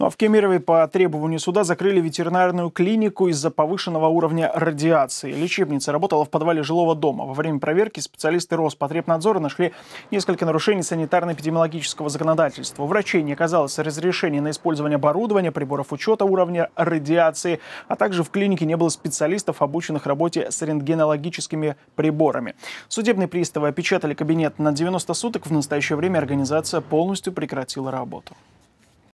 Ну а в Кемерове по требованию суда закрыли ветеринарную клинику из-за повышенного уровня радиации. Лечебница работала в подвале жилого дома. Во время проверки специалисты Роспотребнадзора нашли несколько нарушений санитарно-эпидемиологического законодательства. У врачей не оказалось разрешения на использование оборудования, приборов учета уровня радиации, а также в клинике не было специалистов, обученных работе с рентгенологическими приборами. Судебные приставы опечатали кабинет на 90 суток. В настоящее время организация полностью прекратила работу.